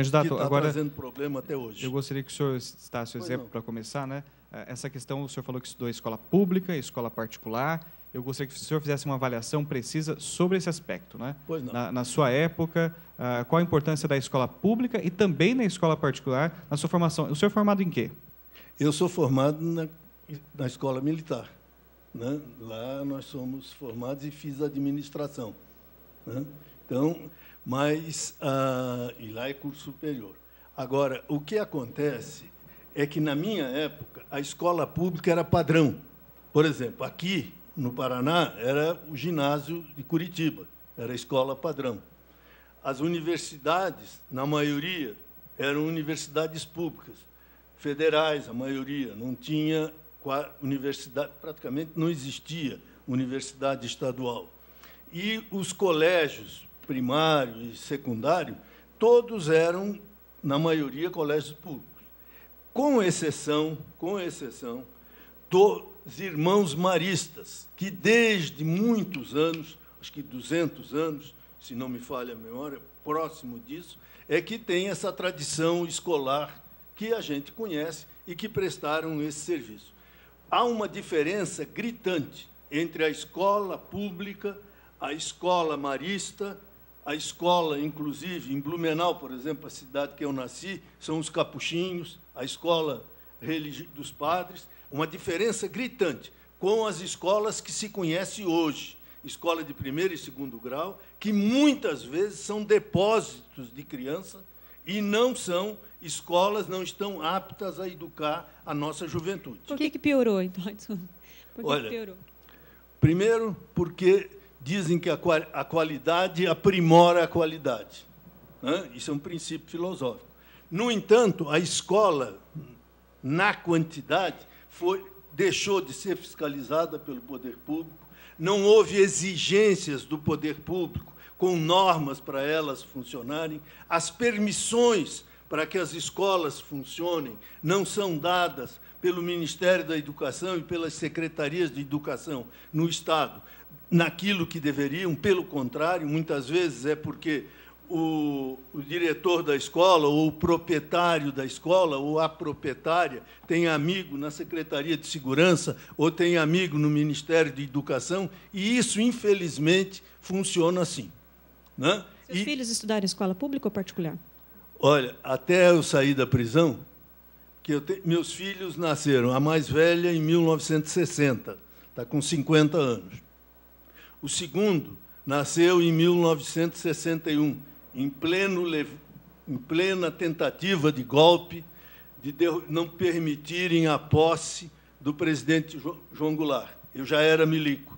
Candidato, que está agora, problema até hoje. Eu gostaria que o senhor citasse o exemplo para começar. né? Eh, essa questão, o senhor falou que estudou escola pública, escola particular. Eu gostaria que o senhor fizesse uma avaliação precisa sobre esse aspecto. Né? Pois não. Na, na sua época, uh, qual a importância da escola pública e também na escola particular na sua formação? O senhor é formado em quê? Eu sou formado na, na escola militar. Né? Lá nós somos formados e fiz administração. Né? Então, mas ah, e lá é curso superior. Agora, o que acontece é que, na minha época, a escola pública era padrão. Por exemplo, aqui no Paraná era o ginásio de Curitiba, era a escola padrão. As universidades, na maioria, eram universidades públicas, federais, a maioria. Não tinha universidade, praticamente não existia universidade estadual. E os colégios primário e secundário, todos eram, na maioria, colégios públicos, com exceção, com exceção dos irmãos maristas, que desde muitos anos, acho que 200 anos, se não me falha a memória, próximo disso, é que tem essa tradição escolar que a gente conhece e que prestaram esse serviço. Há uma diferença gritante entre a escola pública, a escola marista a escola, inclusive, em Blumenau, por exemplo, a cidade que eu nasci, são os capuchinhos, a escola dos padres, uma diferença gritante com as escolas que se conhece hoje, escola de primeiro e segundo grau, que muitas vezes são depósitos de criança e não são escolas, não estão aptas a educar a nossa juventude. Por que, que piorou, então? Por que Olha, que piorou? Primeiro, porque dizem que a qualidade aprimora a qualidade. Né? Isso é um princípio filosófico. No entanto, a escola, na quantidade, foi, deixou de ser fiscalizada pelo poder público, não houve exigências do poder público com normas para elas funcionarem, as permissões para que as escolas funcionem não são dadas pelo Ministério da Educação e pelas secretarias de educação no Estado naquilo que deveriam, pelo contrário, muitas vezes é porque o, o, diretor da escola, ou o proprietário da escola, ou a proprietária, tem amigo na Secretaria de Segurança, ou tem amigo no Ministério de Educação, e isso, infelizmente, funciona assim. Né? Seus e, filhos estudaram em escola pública ou particular? Olha, até eu sair da prisão, que te, meus filhos nasceram, a mais velha em 1960, está com 50 anos. O segundo nasceu em 1961, em, pleno, em plena tentativa de golpe de não permitirem a posse do presidente João Goulart. Eu já era milico.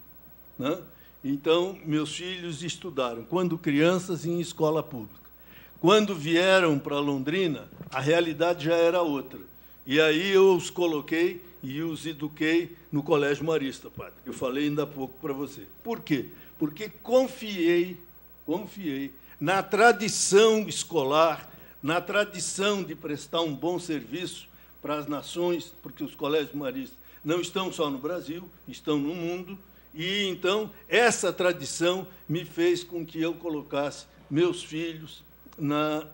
Né? Então, meus filhos estudaram, quando crianças, em escola pública. Quando vieram para Londrina, a realidade já era outra. E aí eu os coloquei e os eduquei no Colégio Marista, padre, eu falei ainda há pouco para você. Por quê? Porque confiei, confiei na tradição escolar, na tradição de prestar um bom serviço para as nações, porque os colégios maristas não estão só no Brasil, estão no mundo, e então essa tradição me fez com que eu colocasse meus filhos na,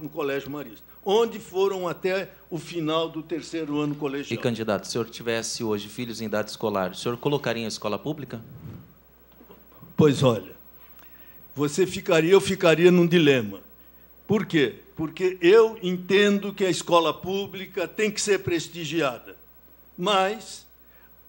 no Colégio Marista onde foram até o final do terceiro ano colegial. E, candidato, se o senhor tivesse hoje filhos em idade escolar, o senhor colocaria em escola pública? Pois olha, você ficaria, eu ficaria num dilema. Por quê? Porque eu entendo que a escola pública tem que ser prestigiada, mas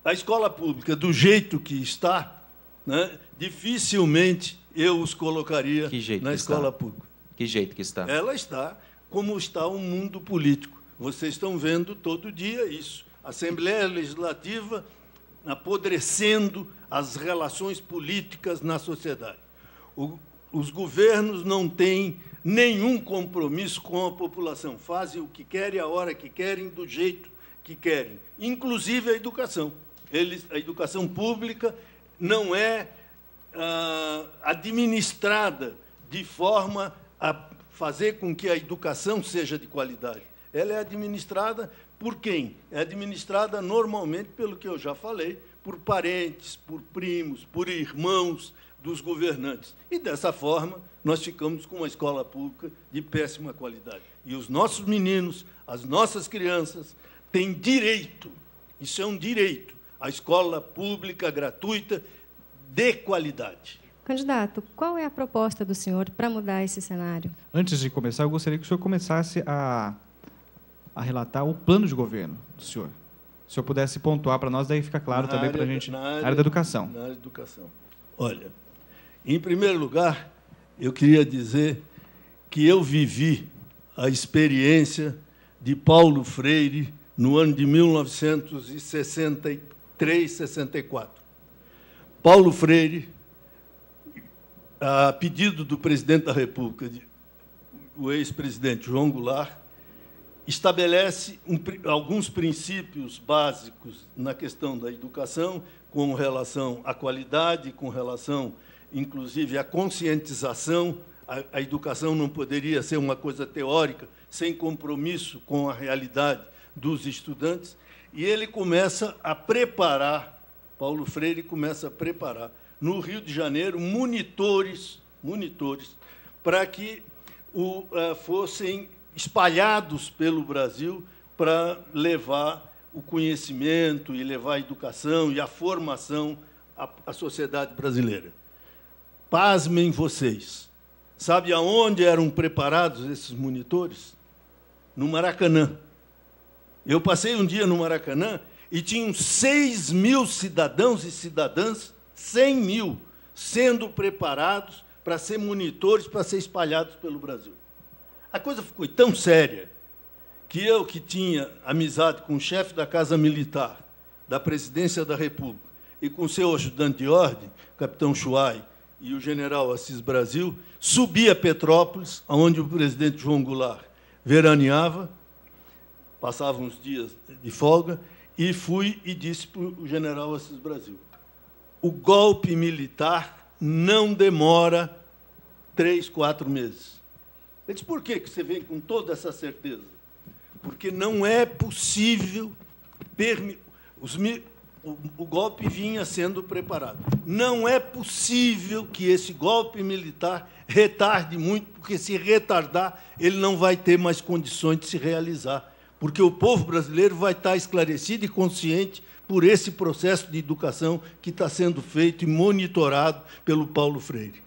a escola pública, do jeito que está, né, dificilmente eu os colocaria na escola está? pública. Que jeito que está? Ela está como está o mundo político. Vocês estão vendo todo dia isso. Assembleia Legislativa apodrecendo as relações políticas na sociedade. O, os governos não têm nenhum compromisso com a população, fazem o que querem, a hora que querem, do jeito que querem, inclusive a educação. Eles, a educação pública não é ah, administrada de forma a fazer com que a educação seja de qualidade. Ela é administrada por quem? É administrada normalmente, pelo que eu já falei, por parentes, por primos, por irmãos dos governantes. E dessa forma, nós ficamos com uma escola pública de péssima qualidade. E os nossos meninos, as nossas crianças, têm direito, isso é um direito, à escola pública gratuita de qualidade. Candidato, qual é a proposta do senhor para mudar esse cenário? Antes de começar, eu gostaria que o senhor começasse a, a relatar o plano de governo do senhor. Se o senhor pudesse pontuar para nós, daí fica claro na também para a gente, na área, área da educação. Na área da educação. Olha, em primeiro lugar, eu queria dizer que eu vivi a experiência de Paulo Freire no ano de 1963, 64. Paulo Freire a pedido do presidente da República, o ex-presidente João Goulart, estabelece um, alguns princípios básicos na questão da educação, com relação à qualidade, com relação, inclusive, à conscientização. A, a educação não poderia ser uma coisa teórica, sem compromisso com a realidade dos estudantes. E ele começa a preparar, Paulo Freire começa a preparar no Rio de Janeiro monitores, monitores, para que o, uh, fossem espalhados pelo Brasil para levar o conhecimento e levar a educação e a formação à, à sociedade brasileira. Pasmem vocês. Sabe aonde eram preparados esses monitores? No Maracanã. Eu passei um dia no Maracanã e tinham 6 mil cidadãos e cidadãs 100 mil sendo preparados para ser monitores, para ser espalhados pelo Brasil. A coisa ficou tão séria que eu, que tinha amizade com o chefe da Casa Militar, da Presidência da República, e com seu ajudante de ordem, capitão Chuai, e o general Assis Brasil, subi a Petrópolis, onde o presidente João Goulart veraneava, passava uns dias de folga, e fui e disse para o general Assis Brasil, o golpe militar não demora três, quatro meses. Ele disse, por que você vem com toda essa certeza? Porque não é possível... Os, o, o golpe vinha sendo preparado. Não é possível que esse golpe militar retarde muito, porque se retardar, ele não vai ter mais condições de se realizar. Porque o povo brasileiro vai estar esclarecido e consciente por esse processo de educação que está sendo feito e monitorado pelo Paulo Freire.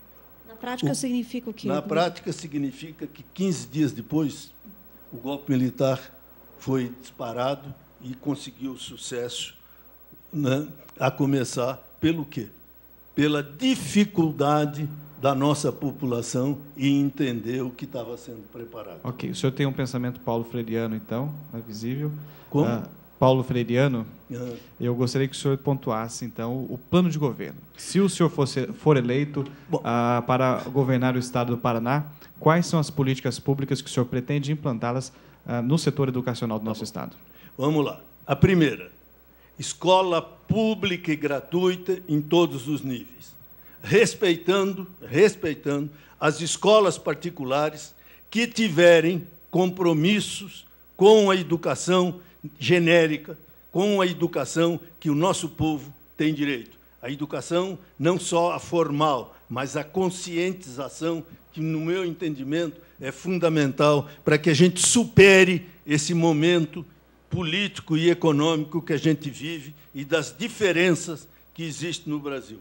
Na prática o, significa o quê? Na prática significa que 15 dias depois o golpe militar foi disparado e conseguiu sucesso, né? a começar pelo quê? Pela dificuldade da nossa população e entender o que estava sendo preparado. Ok, o senhor tem um pensamento Paulo Freireano, então, é visível. Como? Ah, Paulo Freireano, uhum. eu gostaria que o senhor pontuasse, então, o plano de governo. Se o senhor fosse, for eleito uh, para governar o Estado do Paraná, quais são as políticas públicas que o senhor pretende implantá-las uh, no setor educacional do tá nosso bom. Estado? Vamos lá. A primeira, escola pública e gratuita em todos os níveis, respeitando, respeitando as escolas particulares que tiverem compromissos com a educação genérica com a educação que o nosso povo tem direito. A educação não só a formal, mas a conscientização, que, no meu entendimento, é fundamental para que a gente supere esse momento político e econômico que a gente vive e das diferenças que existem no Brasil.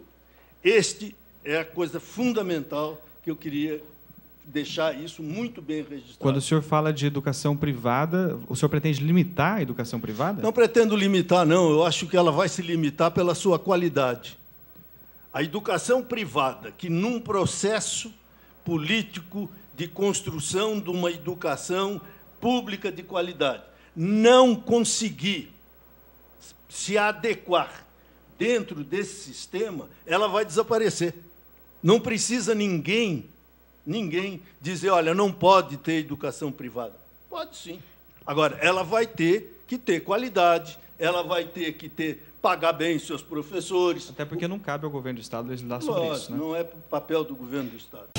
Este é a coisa fundamental que eu queria deixar isso muito bem registrado. Quando o senhor fala de educação privada, o senhor pretende limitar a educação privada? Não pretendo limitar, não. Eu acho que ela vai se limitar pela sua qualidade. A educação privada, que num processo político de construção de uma educação pública de qualidade, não conseguir se adequar dentro desse sistema, ela vai desaparecer. Não precisa ninguém ninguém dizer, olha, não pode ter educação privada. Pode sim. Agora, ela vai ter que ter qualidade, ela vai ter que ter pagar bem seus professores. Até porque não cabe ao governo do Estado legislar sobre isso. Né? Não é papel do governo do Estado.